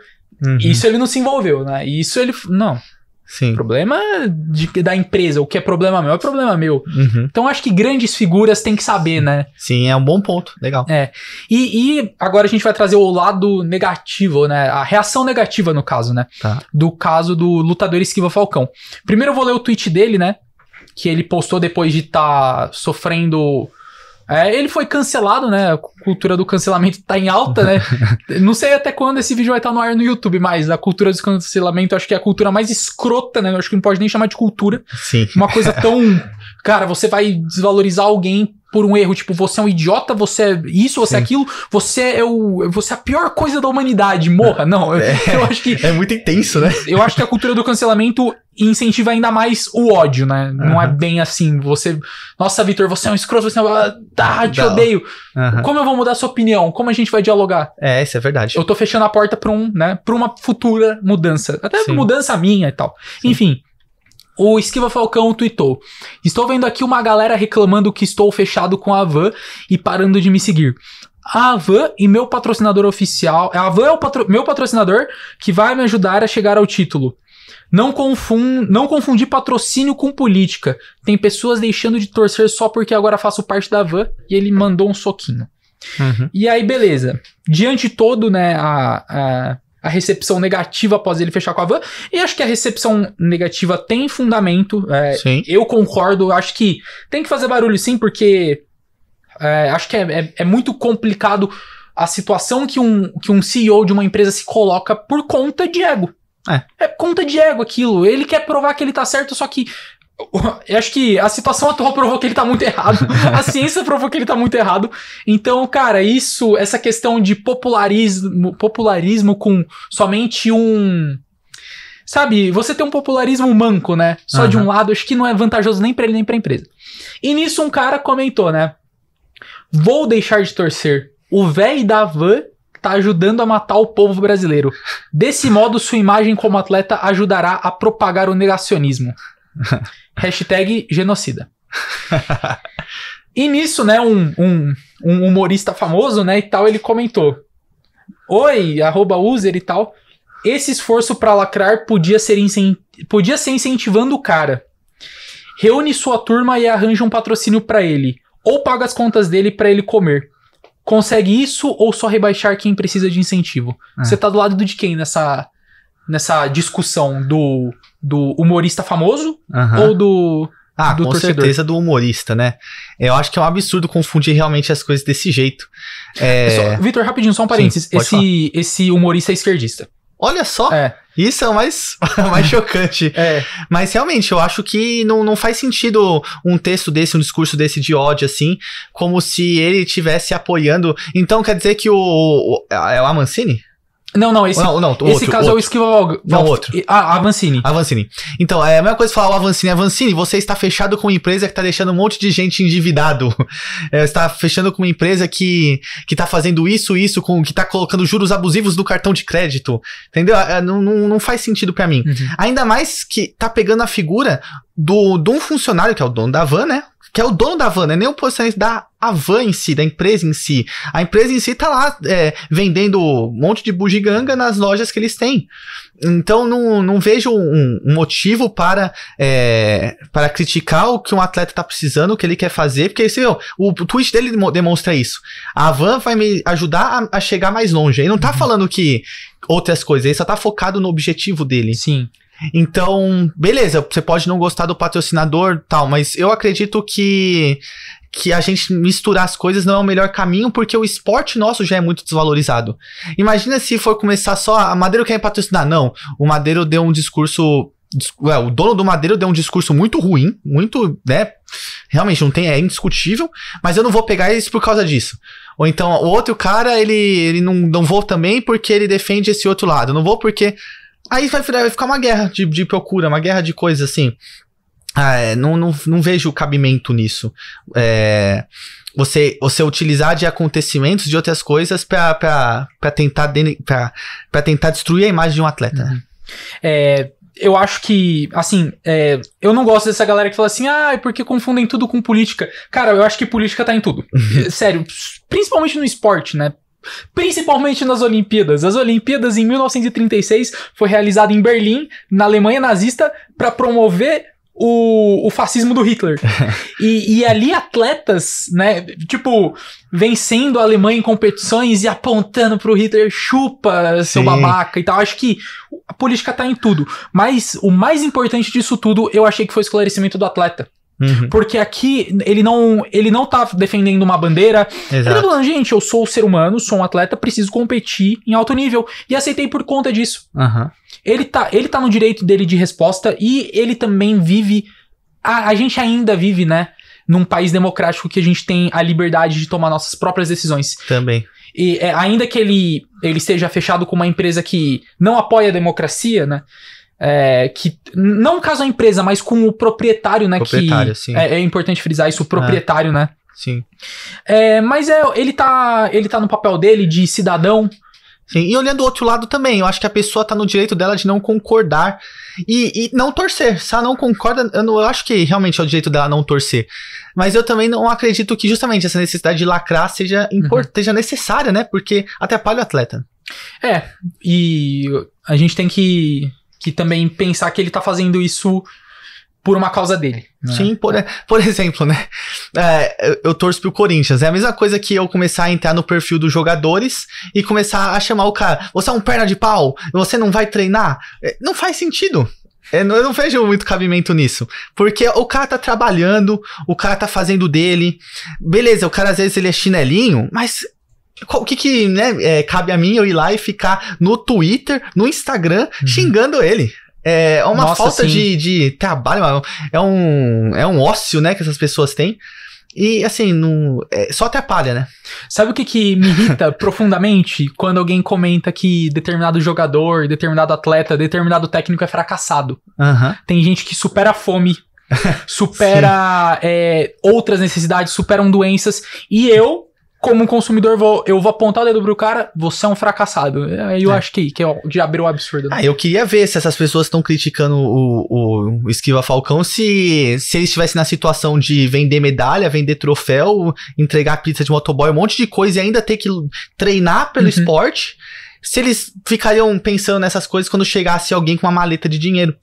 Uhum. Isso ele não se envolveu, né? Isso ele. Não. Sim. Problema de, da empresa. O que é problema meu é problema meu. Uhum. Então acho que grandes figuras têm que saber, né? Sim, é um bom ponto. Legal. É. E, e agora a gente vai trazer o lado negativo, né? A reação negativa, no caso, né? Tá. Do caso do lutador Esquiva Falcão. Primeiro eu vou ler o tweet dele, né? Que ele postou depois de estar tá sofrendo é, ele foi cancelado, né? A cultura do cancelamento tá em alta, né? (laughs) Não sei até quando esse vídeo vai estar tá no ar no YouTube, mas a cultura do cancelamento acho que é a cultura mais escrota, né? Eu acho que não pode nem chamar de cultura. Sim. Uma coisa tão. (laughs) Cara, você vai desvalorizar alguém por um erro, tipo, você é um idiota, você é isso, você é Sim. é aquilo, você é o. Você é a pior coisa da humanidade, morra. Não, é, eu acho que. É muito intenso, né? Eu acho que a cultura do cancelamento incentiva ainda mais o ódio, né? Uhum. Não é bem assim. Você. Nossa, Vitor, você é um escroto, você é um. Ah, tá, te odeio. Uhum. Como eu vou mudar sua opinião? Como a gente vai dialogar? É, isso é verdade. Eu tô fechando a porta pra um, né? Pra uma futura mudança. Até Sim. mudança minha e tal. Sim. Enfim. O Esquiva Falcão tweetou: Estou vendo aqui uma galera reclamando que estou fechado com a Van e parando de me seguir. A Van e meu patrocinador oficial. A Van é o patro, meu patrocinador que vai me ajudar a chegar ao título. Não, confund, não confundir patrocínio com política. Tem pessoas deixando de torcer só porque agora faço parte da Van e ele mandou um soquinho. Uhum. E aí, beleza. Diante de todo, né, a, a a recepção negativa após ele fechar com a Van. E acho que a recepção negativa tem fundamento. É, sim. Eu concordo, acho que tem que fazer barulho sim, porque é, acho que é, é, é muito complicado a situação que um, que um CEO de uma empresa se coloca por conta de ego. É. é conta de ego aquilo. Ele quer provar que ele tá certo, só que eu acho que a situação atual provou que ele tá muito errado. (laughs) A ciência provou que ele tá muito errado. Então, cara, isso, essa questão de popularismo, popularismo com somente um sabe, você tem um popularismo manco, né? Só uhum. de um lado, acho que não é vantajoso nem para ele nem para empresa. E nisso um cara comentou, né? Vou deixar de torcer. O véi da van tá ajudando a matar o povo brasileiro. Desse modo, sua imagem como atleta ajudará a propagar o negacionismo. (laughs) Hashtag genocida. (laughs) e nisso, né, um, um, um, humorista famoso, né, e tal, ele comentou. Oi, arroba user e tal. Esse esforço para lacrar podia ser, podia ser incentivando o cara. Reúne sua turma e arranja um patrocínio para ele. Ou paga as contas dele para ele comer. Consegue isso ou só rebaixar quem precisa de incentivo? É. Você tá do lado de quem nessa nessa discussão do, do humorista famoso uhum. ou do. Ah, do com torcedor. certeza do humorista, né? Eu acho que é um absurdo confundir realmente as coisas desse jeito. É... é Vitor, rapidinho, só um parênteses. Sim, esse, esse humorista é esquerdista. Olha só! É. Isso é o mais, (laughs) mais chocante. É. Mas realmente, eu acho que não, não faz sentido um texto desse, um discurso desse de ódio, assim, como se ele estivesse apoiando. Então quer dizer que o. o é o Amancini? Não, não, esse, não, não, outro, esse caso outro. é o Esquivalog. Não, outro. Ah, Avancini. Avancini. Então, é a mesma coisa falar o Avancini. Avancini, você está fechado com uma empresa que está deixando um monte de gente endividado. (laughs) É, está fechando com uma empresa que que está fazendo isso, isso, com que está colocando juros abusivos do cartão de crédito. Entendeu? É, não, não, não, faz sentido para mim. Uhum. Ainda mais que tá pegando a figura do, de um funcionário, que é o dono da van, né? que é o dono da van, não é nem o posicionamento da van em si, da empresa em si. A empresa em si tá lá é, vendendo um monte de bugiganga nas lojas que eles têm. Então não, não vejo um, um motivo para, é, para criticar o que um atleta tá precisando, o que ele quer fazer, porque esse, assim, o, o tweet dele demonstra isso. A van vai me ajudar a, a chegar mais longe. Ele não tá uhum. falando que outras coisas, ele só tá focado no objetivo dele. Sim. Então, beleza, você pode não gostar do patrocinador tal, mas eu acredito que que a gente misturar as coisas não é o melhor caminho, porque o esporte nosso já é muito desvalorizado. Imagina se for começar só, a ah, Madeiro quer patrocinar. Não, o Madeiro deu um discurso. o dono do Madeiro deu um discurso muito ruim, muito, né? Realmente não tem, é indiscutível, mas eu não vou pegar isso por causa disso. Ou então, o outro cara, ele, ele não, não vou também porque ele defende esse outro lado. não vou porque. Aí vai, vai ficar uma guerra de, de procura, uma guerra de coisas assim. Ah, é, não, não, não vejo cabimento nisso. É, você, você utilizar de acontecimentos de outras coisas para tentar, pra, tentar destruir a imagem de um atleta. Né? Uhum. É, eu acho que, assim, é, eu não gosto dessa galera que fala assim, ah, é porque confundem tudo com política. Cara, eu acho que política tá em tudo. Uhum. Sério, principalmente no esporte, né? Principalmente nas Olimpíadas. As Olimpíadas em 1936 foi realizada em Berlim, na Alemanha nazista, para promover o, o, fascismo do Hitler. (laughs) e, e, ali atletas, né, tipo, vencendo a Alemanha em competições e apontando pro Hitler, chupa seu Sim. babaca e tal. Acho que a política tá em tudo. Mas o mais importante disso tudo, eu achei que foi o esclarecimento do atleta. Uhum. Porque aqui ele não ele não tá defendendo uma bandeira. Exato. Ele tá falando, gente, eu sou um ser humano, sou um atleta, preciso competir em alto nível. E aceitei por conta disso. Uhum. Ele, tá, ele tá no direito dele de resposta e ele também vive. A, a gente ainda vive, né? Num país democrático que a gente tem a liberdade de tomar nossas próprias decisões. Também. E é, ainda que ele, ele esteja fechado com uma empresa que não apoia a democracia, né? É, que não caso a empresa, mas com o proprietário, né? Proprietário, que sim. É, é importante frisar isso, o é. proprietário, é. né? Sim. É, mas é, ele tá, ele tá no papel dele de cidadão. Sim, e olhando o outro lado também, eu acho que a pessoa tá no direito dela de não concordar e, e não torcer. Se ela não concorda, eu, não, eu acho que realmente é o direito dela não torcer. Mas eu também não acredito que justamente essa necessidade de lacrar seja, importante, uhum. seja necessária, né? Porque atrapalha o atleta. É, e a gente tem que que também pensar que ele tá fazendo isso por uma causa dele. Né? Sim, por, por exemplo, né? É, eu torço pro Corinthians. É a mesma coisa que eu começar a entrar no perfil dos jogadores e começar a chamar o cara: você é um perna de pau, você não vai treinar. É, não faz sentido. Eu é, não, eu não vejo muito cabimento nisso. Porque o cara tá trabalhando, o cara tá fazendo dele. Beleza, o cara às vezes ele é chinelinho, mas o que que, né, é, cabe a mim eu ir lá e ficar no Twitter, no Instagram, uhum. xingando ele. É, é uma Nossa, falta de, de, trabalho, é, é um, é um ócio, né, que essas pessoas têm. E assim, é, só atrapalha, né? Sabe o que, que me irrita (laughs) profundamente quando alguém comenta que determinado jogador, determinado atleta, determinado técnico é fracassado? Uhum. Tem gente que supera a fome, (laughs) supera é, outras necessidades, superam doenças, e eu como um consumidor, vou, eu vou apontar o dedo pro cara, você é um fracassado. Aí eu é. acho que, que é de abrir o absurdo. Né? Ah, eu queria ver se essas pessoas estão criticando o, o Esquiva Falcão, se, se ele estivesse na situação de vender medalha, vender troféu, entregar pizza de motoboy, um monte de coisa e ainda ter que treinar pelo uhum. esporte se eles ficariam pensando nessas coisas quando chegasse alguém com uma maleta de dinheiro.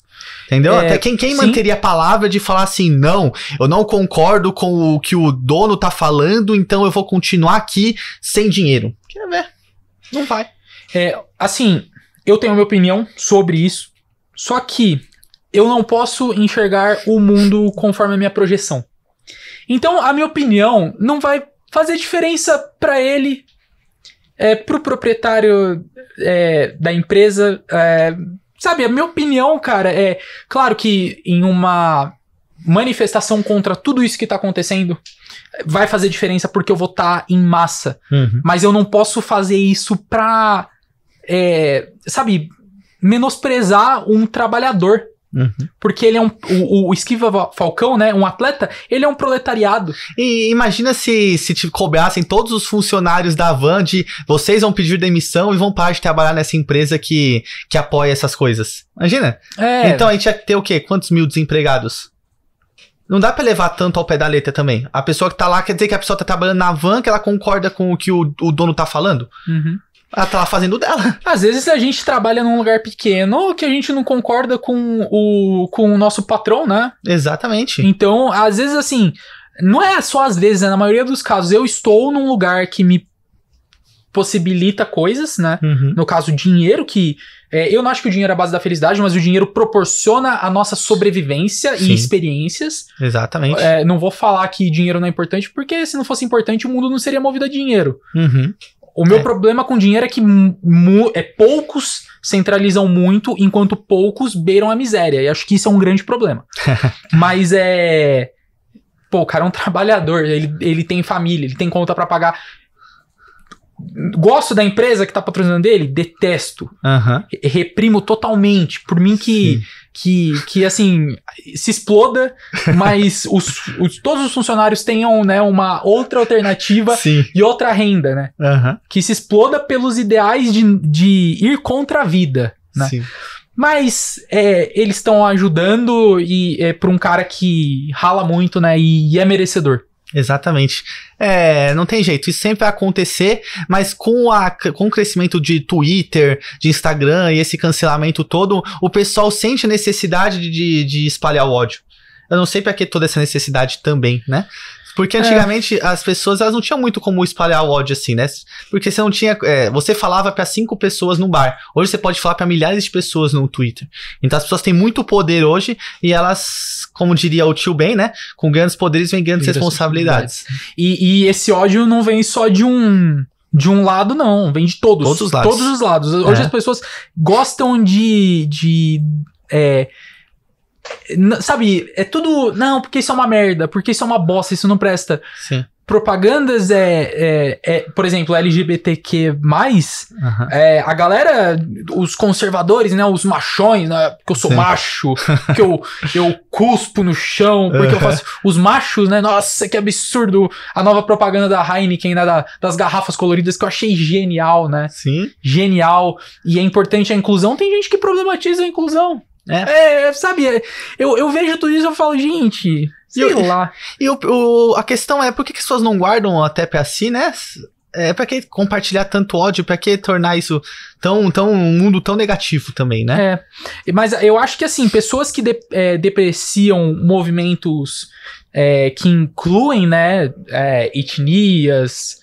Entendeu? É, Até quem, quem manteria a palavra de falar assim, não, eu não concordo com o que o dono tá falando, então eu vou continuar aqui sem dinheiro. Quer ver? É, né? Não vai. É, assim, eu tenho a minha opinião sobre isso, só que eu não posso enxergar o mundo conforme a minha projeção. Então, a minha opinião não vai fazer diferença para ele, é, para o proprietário é, da empresa, é, Sabe, a minha opinião, cara, é. Claro que em uma manifestação contra tudo isso que tá acontecendo vai fazer diferença porque eu vou estar tá em massa. Uhum. Mas eu não posso fazer isso pra. É, sabe, menosprezar um trabalhador. Uhum. Porque ele é um. O, o, Esquiva Falcão, né? Um atleta, ele é um proletariado. E imagina se, se te cobrassem todos os funcionários da Van de vocês vão pedir demissão e vão parar de trabalhar nessa empresa que, que apoia essas coisas. Imagina? É. Então a gente ia ter o quê? Quantos mil desempregados? Não dá pra levar tanto ao pé da letra também. A pessoa que tá lá quer dizer que a pessoa tá trabalhando na van, que ela concorda com o que o, o dono tá falando. Uhum. Ela tá fazendo dela. Às vezes a gente trabalha num lugar pequeno que a gente não concorda com o, com o nosso patrão, né? Exatamente. Então, às vezes, assim, não é só às vezes, né? na maioria dos casos, eu estou num lugar que me possibilita coisas, né? Uhum. No caso, dinheiro, que é, eu não acho que o dinheiro é a base da felicidade, mas o dinheiro proporciona a nossa sobrevivência Sim. e experiências. Exatamente. É, não vou falar que dinheiro não é importante, porque se não fosse importante, o mundo não seria movido a dinheiro. Uhum. O meu é. problema com dinheiro é que é poucos centralizam muito, enquanto poucos beiram a miséria. E acho que isso é um grande problema. (laughs) Mas é. Pô, o cara é um trabalhador, ele, ele tem família, ele tem conta para pagar. Gosto da empresa que tá patrocinando ele? Detesto. Uhum. Reprimo totalmente. Por mim que, que, que assim, se exploda, (laughs) mas os, os, todos os funcionários tenham né, uma outra alternativa Sim. e outra renda, né? Uhum. Que se exploda pelos ideais de, de ir contra a vida, né? Sim. Mas é, eles estão ajudando e é para um cara que rala muito, né? E, e é merecedor. Exatamente. É, não tem jeito, isso sempre vai acontecer, mas com, a, com o crescimento de Twitter, de Instagram e esse cancelamento todo, o pessoal sente a necessidade de, de, de espalhar o ódio. Eu não sei para que toda essa necessidade também, né? Porque é. antigamente é. as pessoas elas não tinham muito como espalhar o ódio assim, né? Porque você não tinha. É, você falava para cinco pessoas no bar. Hoje você pode falar para milhares de pessoas no Twitter. Então as pessoas têm muito poder hoje e elas, como diria o tio Ben, né? Com grandes poderes vem grandes responsabilidades. E, e esse ódio não vem só de um de um lado, não. Vem de todos. Todos os lados. Todos os lados. Hoje é. as pessoas gostam de. de é, Sabe, é tudo. Não, porque isso é uma merda, porque isso é uma bosta, isso não presta. Sim. Propagandas é, é, é por exemplo, LGBTQ. Uhum. É, a galera, os conservadores, né? Os machões, né? Porque eu sou Sim. macho, que eu, eu cuspo no chão, porque uhum. eu faço. Os machos, né? Nossa, que absurdo! A nova propaganda da Heineken, né, da, das garrafas coloridas, que eu achei genial, né? Sim. Genial. E é importante a inclusão. Tem gente que problematiza a inclusão. É. É, é, sabe, é, eu, eu vejo tudo isso e eu falo, gente, sei lá. (laughs) E o, o, a questão é, por que, que as pessoas não guardam até pra si, né? É pra que compartilhar tanto ódio, pra que tornar isso tão, tão um mundo tão negativo também, né? É, mas eu acho que assim, pessoas que de, é, depreciam movimentos é, que incluem, né, etnias,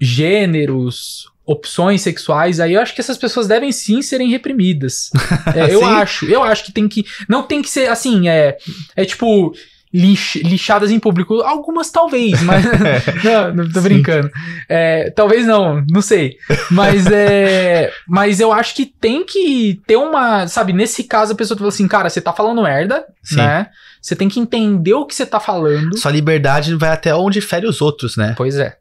gêneros, opções sexuais, aí eu acho que essas pessoas devem sim serem reprimidas. (laughs) É, Eu acho, eu acho que tem que. Não tem que ser assim, é. É tipo. Lix, lixadas em público. Algumas talvez, mas. (laughs) não, não, tô brincando. É, talvez não, não sei. Mas é. mas eu acho que tem que ter uma. Sabe, nesse caso a pessoa fala assim, cara, você tá falando merda, Sim. né? Você tem que entender o que você tá falando. Sua liberdade vai até onde fere os outros, né? Pois é.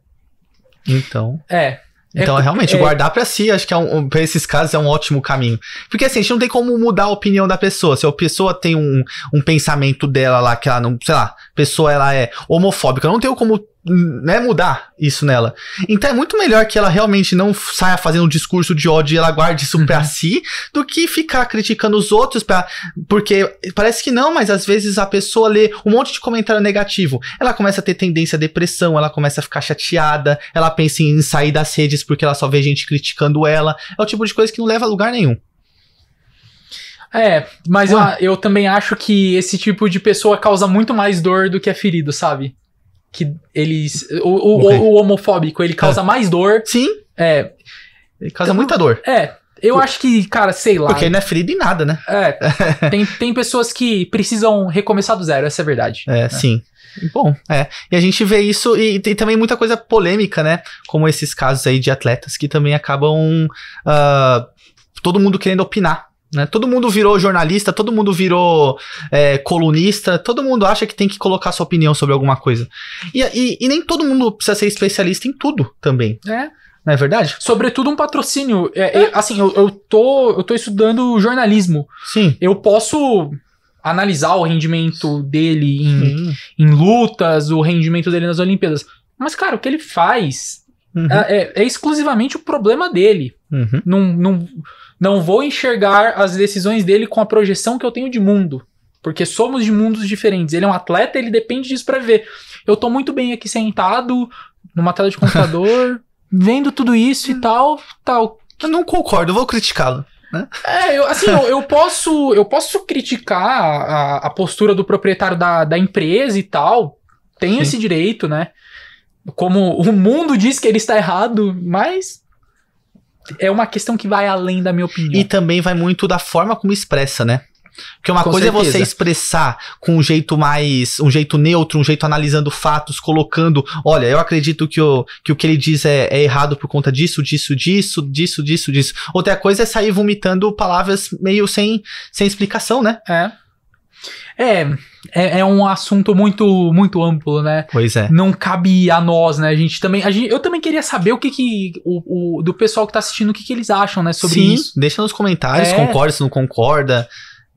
Então. É. É, então, é, realmente, é... guardar para si, acho que é um, pra esses casos é um ótimo caminho. Porque assim, a gente não tem como mudar a opinião da pessoa. Se a pessoa tem um, um pensamento dela lá, que ela não, sei lá, pessoa ela é homofóbica, eu não tenho como né, mudar isso nela. Então é muito melhor que ela realmente não saia fazendo um discurso de ódio e ela guarde isso uhum. pra si, do que ficar criticando os outros pra, porque parece que não, mas às vezes a pessoa lê um monte de comentário negativo, ela começa a ter tendência à depressão, ela começa a ficar chateada, ela pensa em sair das redes porque ela só vê gente criticando ela. É o tipo de coisa que não leva a lugar nenhum. É, mas ah. eu, eu também acho que esse tipo de pessoa causa muito mais dor do que é ferido, sabe? que eles. O, o, o homofóbico, ele causa é. mais dor. Sim. É. Ele causa muita então, dor. É. Eu Por... acho que, cara, sei lá. Porque ele não é ferido em nada, né? É. (laughs) tem, tem pessoas que precisam recomeçar do zero, essa é a verdade. É, é. sim. Bom, é. E a gente vê isso e tem também muita coisa polêmica, né? Como esses casos aí de atletas que também acabam. Uh, todo mundo querendo opinar né? Todo mundo virou jornalista, todo mundo virou é, colunista, todo mundo acha que tem que colocar sua opinião sobre alguma coisa. E, e, e nem todo mundo precisa ser especialista em tudo também. É. Não é verdade? Sobretudo um patrocínio. É, é. assim, eu, eu, tô, eu tô estudando jornalismo. Sim. Eu posso analisar o rendimento dele em, em lutas, o rendimento dele nas Olimpíadas. Mas, cara, o que ele faz uhum. é, é, é exclusivamente o problema dele. Uhum. não, não vou enxergar as decisões dele com a projeção que eu tenho de mundo. Porque somos de mundos diferentes. Ele é um atleta, ele depende disso para ver. Eu tô muito bem aqui sentado, numa tela de (laughs) computador, vendo tudo isso e tal, tal. Eu não concordo, eu vou criticá-lo. Né? É, eu, assim, eu, eu, posso eu posso criticar a, a postura do proprietário da, da empresa e tal. Tem esse direito, né? Como o mundo diz que ele está errado, mas é uma questão que vai além da minha opinião. E também vai muito da forma como expressa, né? Porque uma com coisa certeza. é você expressar com um jeito mais. um jeito neutro, um jeito analisando fatos, colocando. Olha, eu acredito que o que, o que ele diz é, é errado por conta disso, disso, disso, disso, disso, disso. Outra coisa é sair vomitando palavras meio sem, sem explicação, né? É. É, é, é, um assunto muito muito amplo, né? Pois é. Não cabe a nós, né? A gente também. A gente, eu também queria saber o que que. O, o do pessoal que tá assistindo, o que, que eles acham, né? Sobre Sim, isso. Deixa nos comentários, é. concorda, se não concorda.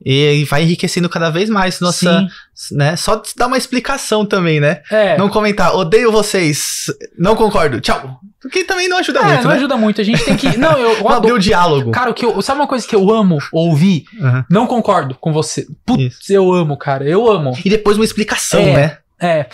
E vai enriquecendo cada vez mais nossa. Sim. né? Só dar uma explicação também, né? É. Não comentar, odeio vocês, não concordo, tchau. Porque também não ajuda é, muito. Não né? ajuda muito. A gente tem que. (laughs) Não, eu. eu não, o diálogo. Cara, o que eu, sabe uma coisa que eu amo ouvir? Uhum. Não concordo com você. Putz, Isso. eu amo, cara. Eu amo. E depois uma explicação, é, né? É.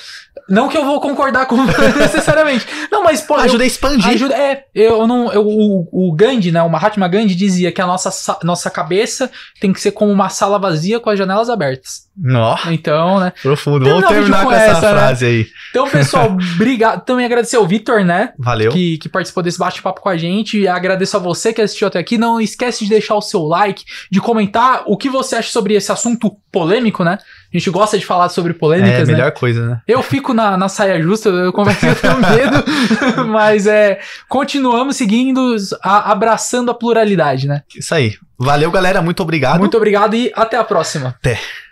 Não que eu vou concordar com (laughs) necessariamente. Não, mas pô, ajuda eu, a expandir. Ajuda, é, eu não, eu, o, o, Gandhi, né, o Mahatma Gandhi dizia que a nossa, nossa cabeça tem que ser como uma sala vazia com as janelas abertas. Nossa. Então, né? Profundo. Vamos terminar com, com essa, essa, né? frase né? aí. Então, pessoal, obrigado. (laughs) Também agradecer ao Vitor, né? Valeu. Que, que participou desse bate-papo com a gente. Agradeço a você que assistiu até aqui. Não esquece de deixar o seu like, de comentar o que você acha sobre esse assunto polêmico, né? A gente gosta de falar sobre polêmicas, né? É a melhor né? coisa, né? Eu fico na, na saia justa, eu converso com (laughs) medo, (laughs) mas é, continuamos seguindo, a, abraçando a pluralidade, né? Isso aí. Valeu, galera. Muito obrigado. Muito obrigado e até a próxima. Até.